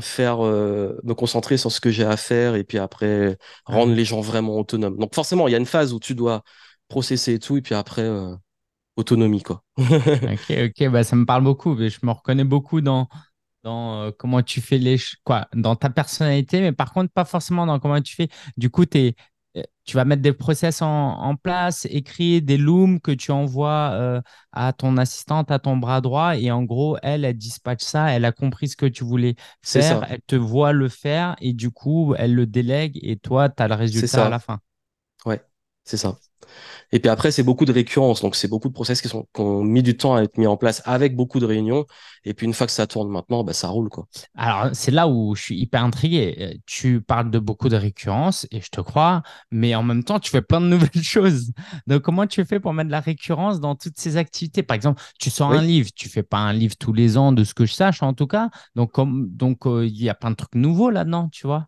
faire me concentrer sur ce que j'ai à faire et puis après rendre les gens vraiment autonomes. Donc forcément, il y a une phase où tu dois processer et tout, et puis après, euh, autonomie, quoi. ok, ok, bah, ça me parle beaucoup, mais je me reconnais beaucoup dans, dans euh, comment tu fais les quoi, dans ta personnalité, mais par contre, pas forcément dans comment tu fais. Du coup, euh, tu vas mettre des process en, place, écrire des looms que tu envoies à ton assistante, à ton bras droit, et en gros, elle, elle dispatche ça, elle a compris ce que tu voulais faire, elle te voit le faire, et du coup, elle le délègue, et toi, tu as le résultat à la fin. Ouais, c'est ça. Et puis après, c'est beaucoup de récurrence. Donc, c'est beaucoup de process qui, sont, ont mis du temps à être mis en place avec beaucoup de réunions. Et puis, une fois que ça tourne maintenant, bah, ça roule. Quoi. Alors, c'est là où je suis hyper intrigué. Euh, tu parles de beaucoup de récurrence et je te crois, mais en même temps, tu fais plein de nouvelles choses. Donc, comment tu fais pour mettre de la récurrence dans toutes ces activités Par exemple, tu sors un livre. Tu fais pas un livre tous les ans, de ce que je sache en tout cas. Donc, euh, il donc, y a plein de trucs nouveaux là-dedans, tu vois.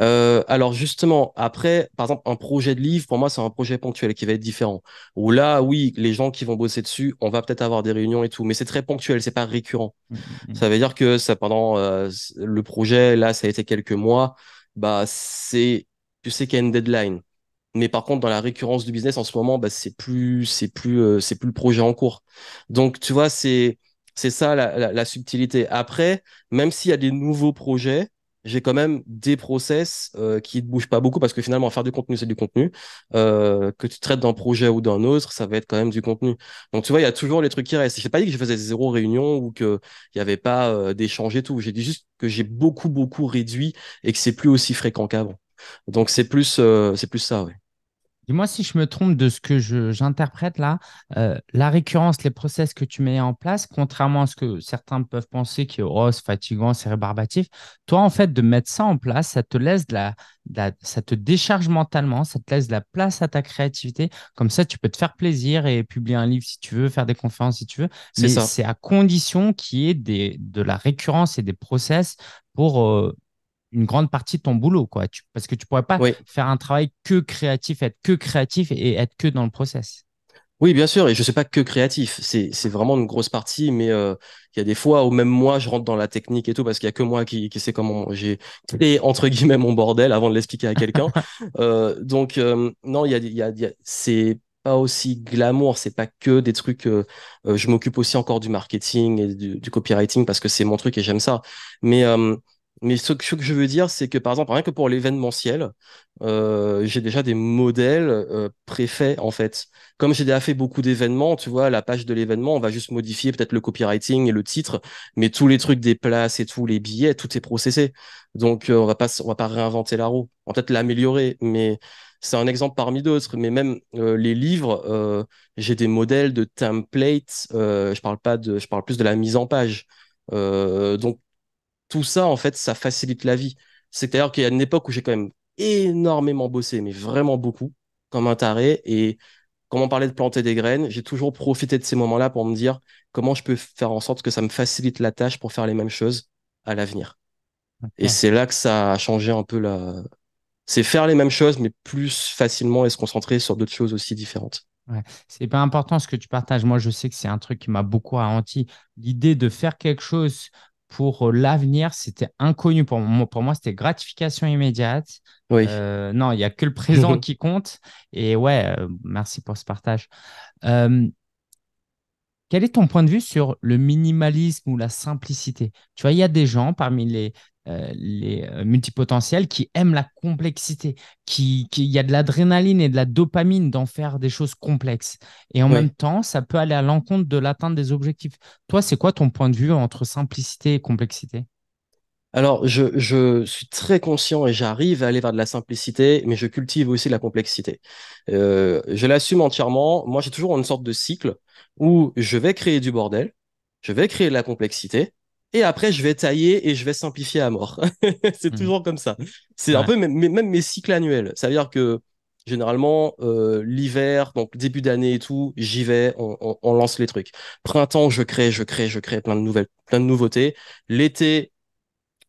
Euh, alors justement, après, par exemple, un projet de livre, pour moi, c'est un projet ponctuel qui va être différent. Où là, oui, les gens qui vont bosser dessus, on va peut-être avoir des réunions et tout, mais c'est très ponctuel, c'est pas récurrent. Mmh, mmh, mmh. Ça veut dire que ça, pendant euh, le projet, là, ça a été quelques mois, bah c'est, tu sais qu'il y a une deadline. Mais par contre, dans la récurrence du business en ce moment, bah, c'est plus, c'est plus, euh, c'est plus le projet en cours. Donc, tu vois, c'est, c'est ça la, la subtilité. Après, même s'il y a des nouveaux projets, j'ai quand même des process euh, qui ne bougent pas beaucoup parce que finalement, faire du contenu, c'est du contenu. Euh, que tu traites d'un projet ou d'un autre, ça va être quand même du contenu. Donc, tu vois, il y a toujours les trucs qui restent. Je pas dit que je faisais zéro réunion ou qu'il n'y avait pas d'échanges euh, d'échange et tout. J'ai dit juste que j'ai beaucoup, beaucoup réduit et que c'est plus aussi fréquent qu'avant. Donc, c'est plus, c'est plus ça, ouais. Dis-moi si je me trompe de ce que j'interprète là. Euh, la récurrence, les process que tu mets en place, contrairement à ce que certains peuvent penser qui est oh, fatigant, c'est rébarbatif, toi, en fait, de mettre ça en place, ça te laisse de la, ça te décharge mentalement, ça te laisse de la place à ta créativité. Comme ça, tu peux te faire plaisir et publier un livre si tu veux, faire des conférences si tu veux. Mais c'est à condition qu'il y ait de la récurrence et des process pour euh, une grande partie de ton boulot, quoi. parce que tu pourrais pas faire un travail que créatif, être que créatif et être que dans le process. Oui, bien sûr, et je ne sais pas que créatif, c'est vraiment une grosse partie, mais euh, il y a des fois où même moi, je rentre dans la technique et tout, parce qu'il n'y a que moi qui, qui sait comment j'ai créé, entre guillemets, mon bordel avant de l'expliquer à quelqu'un. Euh, donc, euh, non, il y a, y a c'est pas aussi glamour, c'est pas que des trucs. je m'occupe aussi encore du marketing et du, copywriting parce que c'est mon truc et j'aime ça. Mais mais ce que, je veux dire, c'est que par exemple, rien que pour l'événementiel, euh, j'ai déjà des modèles euh, préfaits en fait. Comme j'ai déjà fait beaucoup d'événements, tu vois, la page de l'événement, on va juste modifier peut-être le copywriting et le titre, mais tous les trucs des places et tous les billets, tout est processé. Donc euh, on va pas on va pas réinventer la roue. On va peut-être l'améliorer, mais c'est un exemple parmi d'autres. Mais même les livres, j'ai des modèles de templates. je parle pas de, je parle plus de la mise en page. donc tout ça, en fait, ça facilite la vie. cest d'ailleurs qu'il y a une époque où j'ai quand même énormément bossé, mais vraiment beaucoup, comme un taré. Et comme on parlait de planter des graines, j'ai toujours profité de ces moments-là pour me dire comment je peux faire en sorte que ça me facilite la tâche pour faire les mêmes choses à l'avenir. Et c'est là que ça a changé un peu la. C'est faire les mêmes choses, mais plus facilement et se concentrer sur d'autres choses aussi différentes. C'est pas important ce que tu partages. Moi, je sais que c'est un truc qui m'a beaucoup ralenti. L'idée de faire quelque chose pour euh, l'avenir, c'était inconnu pour moi. Pour moi, c'était gratification immédiate. Oui. Euh, non, il n'y a que le présent qui compte. Et ouais, euh, merci pour ce partage. quel est ton point de vue sur le minimalisme ou la simplicité Tu vois, il y a des gens parmi les, euh, les euh, multipotentiels qui aiment la complexité, qui, qui y a de l'adrénaline et de la dopamine d'en faire des choses complexes. Et en même temps, ça peut aller à l'encontre de l'atteinte des objectifs. Toi, c'est quoi ton point de vue entre simplicité et complexité alors, je, suis très conscient et j'arrive à aller vers de la simplicité, mais je cultive aussi la complexité. Euh, je l'assume entièrement. Moi, j'ai toujours une sorte de cycle où je vais créer du bordel, je vais créer de la complexité, et après je vais tailler et je vais simplifier à mort. c'est hmm. toujours comme ça. C'est un peu même, mes cycles annuels. Ça veut dire que généralement euh, l'hiver, donc début d'année et tout, j'y vais, on, lance les trucs. Printemps, je crée, je crée, je crée plein de nouvelles, plein de nouveautés. L'été,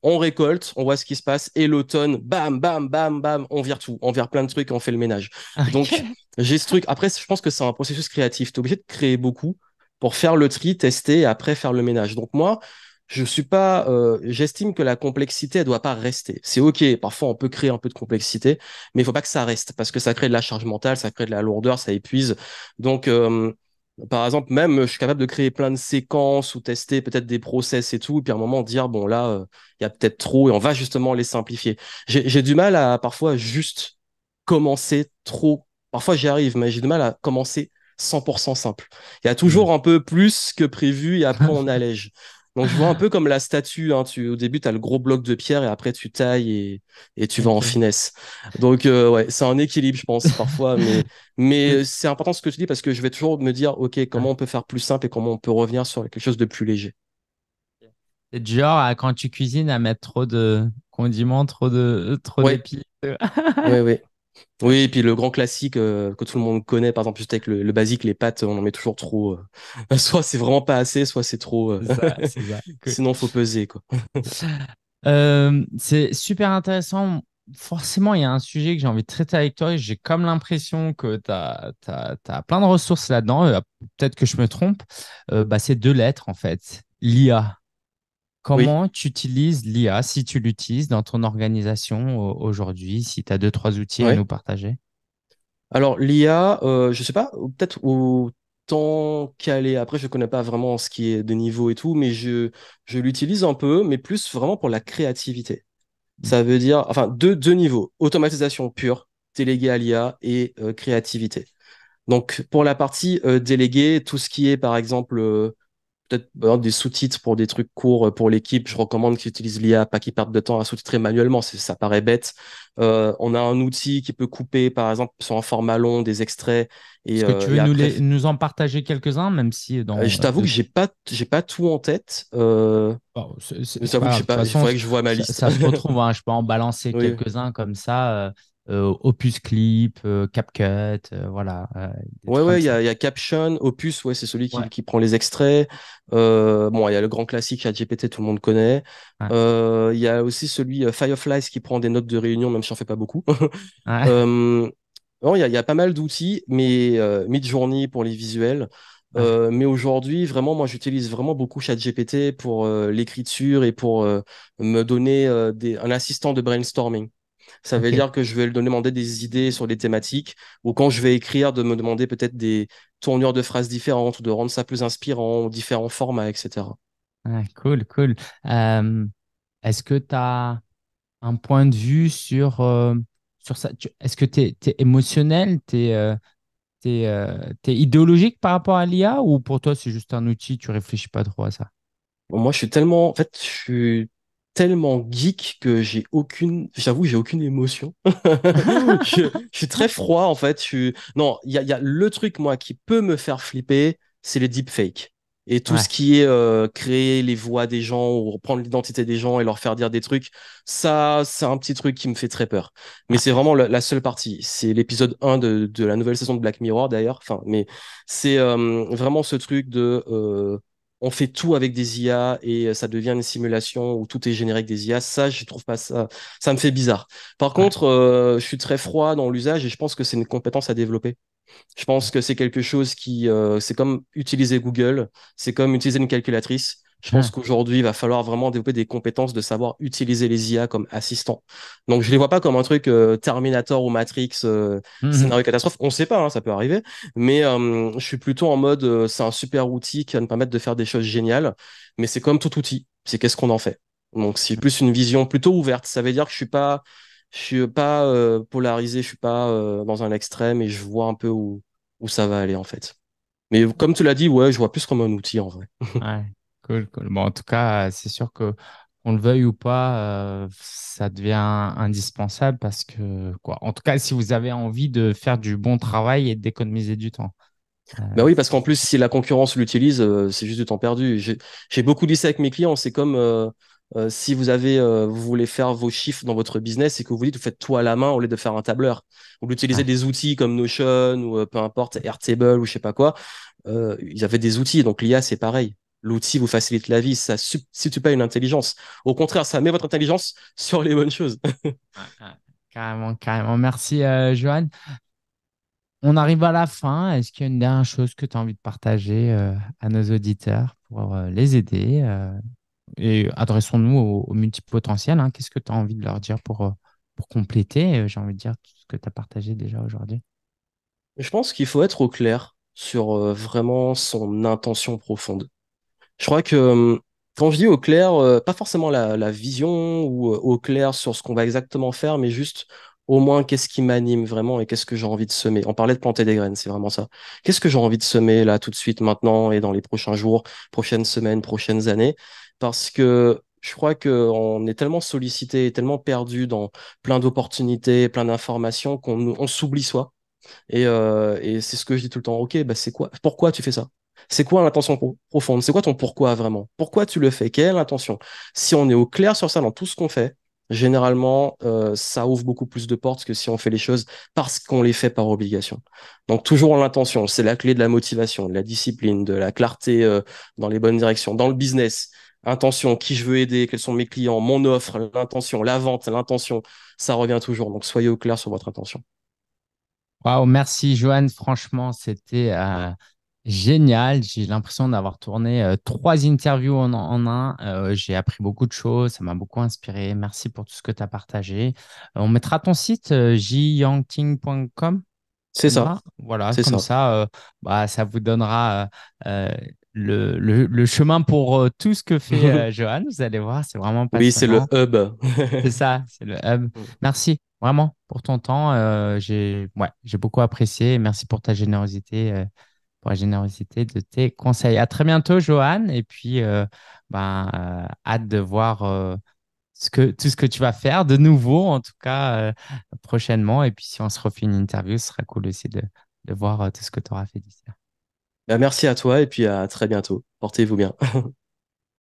on récolte, on voit ce qui se passe, et l'automne, bam, bam, bam, bam, on vire tout, on vire plein de trucs, on fait le ménage. Donc j'ai ce truc. Après, je pense que c'est un processus créatif. T'es obligé de créer beaucoup pour faire le tri, tester, et après faire le ménage. Donc moi, je suis pas, euh, j'estime que la complexité elle doit pas rester. C'est ok, parfois on peut créer un peu de complexité, mais il faut pas que ça reste parce que ça crée de la charge mentale, ça crée de la lourdeur, ça épuise. Donc euh, par exemple, même je suis capable de créer plein de séquences ou tester peut-être des process et tout, et puis à un moment dire bon là euh, il y a peut-être trop et on va justement les simplifier. J'ai du mal à parfois juste commencer trop. Parfois j'y arrive, mais j'ai du mal à commencer 100% simple. Il y a toujours mmh. un peu plus que prévu et après on allège. Donc je vois un peu comme la statue. Hein. au début, tu as le gros bloc de pierre et après tu tailles et, tu vas en finesse. Donc euh, ouais, c'est un équilibre, je pense, parfois. mais c'est important ce que tu dis parce que je vais toujours me dire, OK, comment on peut faire plus simple et comment on peut revenir sur quelque chose de plus léger. C'est du genre quand tu cuisines à mettre trop de condiments, trop de trop d'épices. oui, oui. Oui, et puis le grand classique euh, que tout le monde connaît, par exemple, juste avec le, basique, les pâtes, on en met toujours trop. Euh, soit c'est vraiment pas assez, soit c'est trop. Euh, sinon, il faut peser. quoi. c'est super intéressant. Forcément, il y a un sujet que j'ai envie de traiter avec toi et j'ai comme l'impression que tu as, plein de ressources là-dedans. Peut-être que je me trompe. bah, c'est deux lettres, en fait. L'IA. Comment tu utilises l'IA, si tu l'utilises dans ton organisation aujourd'hui, si tu as deux, trois outils à nous partager Alors, l'IA, euh, je ne sais pas, peut-être autant qu'elle est. Après, je ne connais pas vraiment ce qui est de niveau et tout, mais je, l'utilise un peu, mais plus vraiment pour la créativité. Mmh. Ça veut dire, enfin, deux, deux niveaux automatisation pure, déléguée à l'IA et euh, créativité. Donc, pour la partie euh, déléguée, tout ce qui est, par exemple, peut-être des sous-titres pour des trucs courts euh, pour l'équipe. Je recommande qu'ils utilisent l'IA, pas qu'ils perdent de temps à sous-titrer manuellement. Ça paraît bête. Euh, on a un outil qui peut couper, par exemple, sur un format long, des extraits. Est-ce que euh, tu veux nous, en partager quelques-uns, même si dans. je t'avoue que j'ai pas, j'ai pas tout en tête. je t'avoue que je sais pas. il faudrait que je vois ma liste. Ça, se retrouve. Hein. je peux en balancer quelques-uns comme ça. Euh, Opus Clip, euh, CapCut, euh, voilà. ouais, ouais, il y, a Caption, Opus, ouais, c'est celui qui, prend les extraits. bon, il y a le grand classique ChatGPT, tout le monde connaît. Il y a aussi celui Fireflies qui prend des notes de réunion, même si on fais pas beaucoup. il y, a pas mal d'outils, mais euh, Midjourney pour les visuels. mais aujourd'hui, vraiment, moi, j'utilise vraiment beaucoup ChatGPT pour l'écriture et pour me donner un assistant de brainstorming. Ça veut dire que je vais lui demander des idées sur les thématiques ou quand je vais écrire, de me demander peut-être des tournures de phrases différentes, de rendre ça plus inspirant, différents formats, etc. Ah, cool, cool. Est-ce que tu as un point de vue sur, euh, sur ça Est-ce que tu es, émotionnel Tu es, es, idéologique par rapport à l'IA ou pour toi c'est juste un outil, tu réfléchis pas trop à ça Moi je suis tellement. En fait, je suis tellement geek que j'ai aucune, j'avoue, j'ai aucune émotion. Ah. je, suis très froid en fait. Je Non, il y a, le truc moi qui peut me faire flipper, c'est les deepfakes et tout ce qui est euh, créer les voix des gens ou reprendre l'identité des gens et leur faire dire des trucs. Ça, c'est un petit truc qui me fait très peur. Mais c'est vraiment la, seule partie. C'est l'épisode 1 de, de, la nouvelle saison de Black Mirror d'ailleurs. Enfin, mais c'est euh, vraiment ce truc de euh, on fait tout avec des IA et euh, ça devient une simulation où tout est généré avec des IA. Ça, je trouve pas ça. Ça me fait bizarre. Par contre, euh, je suis très froid dans l'usage et je pense que c'est une compétence à développer. Je pense que c'est quelque chose qui, euh, c'est comme utiliser Google, c'est comme utiliser une calculatrice. Je pense hein. qu'aujourd'hui, il va falloir vraiment développer des compétences de savoir utiliser les IA comme assistants. Donc, je ne les vois pas comme un truc euh, Terminator ou Matrix, euh, mhm. scénario catastrophe. On ne sait pas, hein, ça peut arriver. Mais euh, je suis plutôt en mode, c'est un super outil qui va nous permettre de faire des choses géniales. Mais c'est comme tout outil. C'est qu'est-ce qu'on en fait. Donc, c'est plus une vision plutôt ouverte. Ça veut dire que je suis pas, je suis pas polarisé, je ne suis pas dans un extrême et je vois un peu où, où ça va aller en fait. Mais comme tu l'as dit, ouais, je vois plus comme un outil en vrai en tout cas, c'est sûr que qu'on le veuille ou pas, euh, ça devient indispensable parce que, quoi. En tout cas, si vous avez envie de faire du bon travail et d'économiser du temps. Euh, bah oui, parce qu'en plus, si la concurrence l'utilise, euh, c'est juste du temps perdu. J'ai beaucoup dit ça avec mes clients. C'est comme si vous avez, vous voulez faire vos chiffres dans votre business et que vous dites, vous faites tout à la main au lieu de faire un tableur. Vous utilisez des outils comme Notion ou peu importe, Airtable ou je sais pas quoi. ils avaient des outils, donc l'IA, c'est pareil l'outil vous facilite la vie, ça ne substitue pas une intelligence. Au contraire, ça met votre intelligence sur les bonnes choses. carrément, carrément. Merci, euh, Joanne. On arrive à la fin. Est-ce qu'il y a une dernière chose que tu as envie de partager euh, à nos auditeurs pour euh, les aider Et adressons-nous aux multipotentiels. multipotentiel. Hein. Qu'est-ce que tu as envie de leur dire pour, pour compléter, j'ai envie de dire, tout ce que tu as partagé déjà aujourd'hui Je pense qu'il faut être au clair sur vraiment son intention profonde. Je crois que hum, quand je dis au clair, euh, pas forcément la, vision ou euh, au clair sur ce qu'on va exactement faire, mais juste au moins qu'est-ce qui m'anime vraiment et qu'est-ce que j'ai envie de semer. On parlait de planter des graines, c'est vraiment ça. Qu'est-ce que j'ai envie de semer là tout de suite, maintenant et dans les prochains jours, prochaines semaines, prochaines années, parce que je crois qu'on est tellement sollicité et tellement perdu dans plein d'opportunités, plein d'informations qu'on s'oublie soi. Euh, et, c'est ce que je dis tout le temps. Ok, bah c'est quoi Pourquoi tu fais ça c'est quoi l'intention profonde C'est quoi ton pourquoi vraiment Pourquoi tu le fais Quelle intention Si on est au clair sur ça dans tout ce qu'on fait, généralement, euh, ça ouvre beaucoup plus de portes que si on fait les choses parce qu'on les fait par obligation. Donc toujours l'intention, c'est la clé de la motivation, de la discipline, de la clarté euh, dans les bonnes directions. Dans le business, intention, qui je veux aider, quels sont mes clients, mon offre, l'intention, la vente, l'intention, ça revient toujours. Donc soyez au clair sur votre intention. Waouh, merci Joanne. Franchement, c'était euh, Génial, j'ai l'impression d'avoir tourné euh, trois interviews en, un. Euh, j'ai appris beaucoup de choses, ça m'a beaucoup inspiré. Merci pour tout ce que tu as partagé. Euh, on mettra ton site jyangting.com. C'est ça. Voilà, comme ça, ça, bah, ça vous donnera le, chemin pour tout ce que fait Johan. Vous allez voir, c'est vraiment passionnant. Oui, c'est le hub. c'est ça, c'est le hub. Mm. Merci vraiment pour ton temps. j'ai ouais, beaucoup apprécié. Merci pour ta générosité la générosité de tes conseils. À très bientôt, Johan, et puis euh, ben, euh, hâte de voir euh, ce que, tout ce que tu vas faire de nouveau, en tout cas prochainement. Et puis si on se refait une interview, ce sera cool aussi de, voir tout ce que tu auras fait d'ici bah, merci à toi et puis à très bientôt. Portez-vous bien.